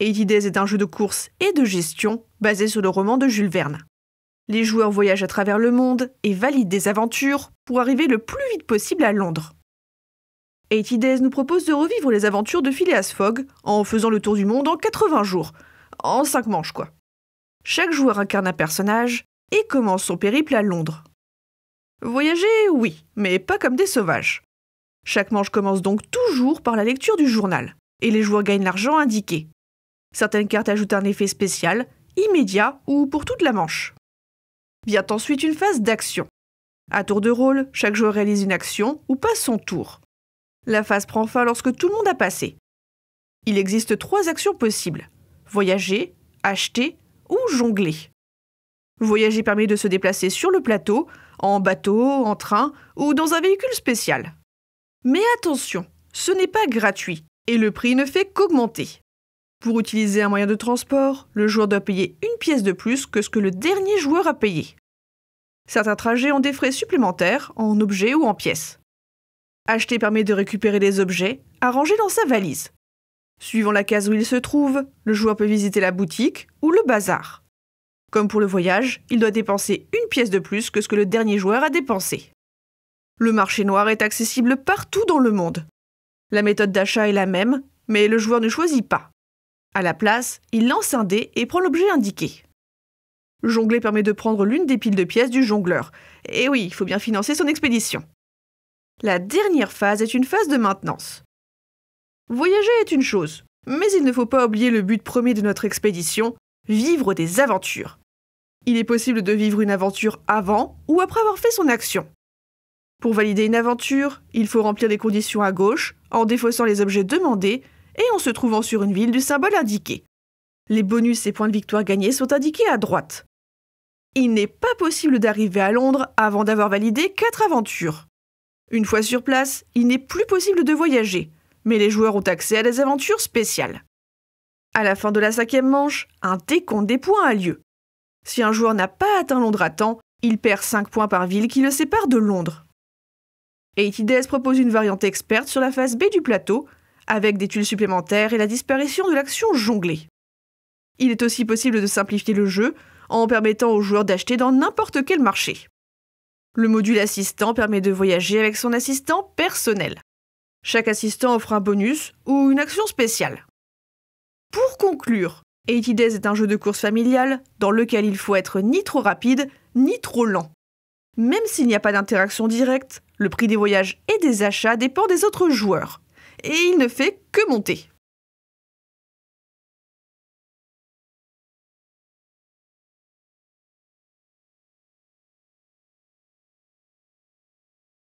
Eighty Days est un jeu de course et de gestion basé sur le roman de Jules Verne. Les joueurs voyagent à travers le monde et valident des aventures pour arriver le plus vite possible à Londres. 80 Days nous propose de revivre les aventures de Phileas Fogg en faisant le tour du monde en 80 jours, en 5 manches quoi. Chaque joueur incarne un personnage et commence son périple à Londres. Voyager, oui, mais pas comme des sauvages. Chaque manche commence donc toujours par la lecture du journal, et les joueurs gagnent l'argent indiqué. Certaines cartes ajoutent un effet spécial, immédiat ou pour toute la manche. Vient ensuite une phase d'action. À tour de rôle, chaque joueur réalise une action ou passe son tour. La phase prend fin lorsque tout le monde a passé. Il existe trois actions possibles. Voyager, acheter ou jongler. Voyager permet de se déplacer sur le plateau, en bateau, en train ou dans un véhicule spécial. Mais attention, ce n'est pas gratuit et le prix ne fait qu'augmenter. Pour utiliser un moyen de transport, le joueur doit payer une pièce de plus que ce que le dernier joueur a payé. Certains trajets ont des frais supplémentaires en objets ou en pièces. Acheter permet de récupérer les objets à ranger dans sa valise. Suivant la case où il se trouve, le joueur peut visiter la boutique ou le bazar. Comme pour le voyage, il doit dépenser une pièce de plus que ce que le dernier joueur a dépensé. Le marché noir est accessible partout dans le monde. La méthode d'achat est la même, mais le joueur ne choisit pas. À la place, il lance un dé et prend l'objet indiqué. Jongler permet de prendre l'une des piles de pièces du jongleur. Et eh oui, il faut bien financer son expédition. La dernière phase est une phase de maintenance. Voyager est une chose, mais il ne faut pas oublier le but premier de notre expédition, vivre des aventures. Il est possible de vivre une aventure avant ou après avoir fait son action. Pour valider une aventure, il faut remplir les conditions à gauche en défaussant les objets demandés et en se trouvant sur une ville du symbole indiqué. Les bonus et points de victoire gagnés sont indiqués à droite. Il n'est pas possible d'arriver à Londres avant d'avoir validé 4 aventures. Une fois sur place, il n'est plus possible de voyager, mais les joueurs ont accès à des aventures spéciales. À la fin de la cinquième manche, un décompte des points a lieu. Si un joueur n'a pas atteint Londres à temps, il perd 5 points par ville qui le sépare de Londres. ATDS propose une variante experte sur la face B du plateau avec des tuiles supplémentaires et la disparition de l'action jonglée. Il est aussi possible de simplifier le jeu en permettant aux joueurs d'acheter dans n'importe quel marché. Le module assistant permet de voyager avec son assistant personnel. Chaque assistant offre un bonus ou une action spéciale. Pour conclure, Days est un jeu de course familiale dans lequel il faut être ni trop rapide ni trop lent. Même s'il n'y a pas d'interaction directe, le prix des voyages et des achats dépend des autres joueurs et il ne fait que monter.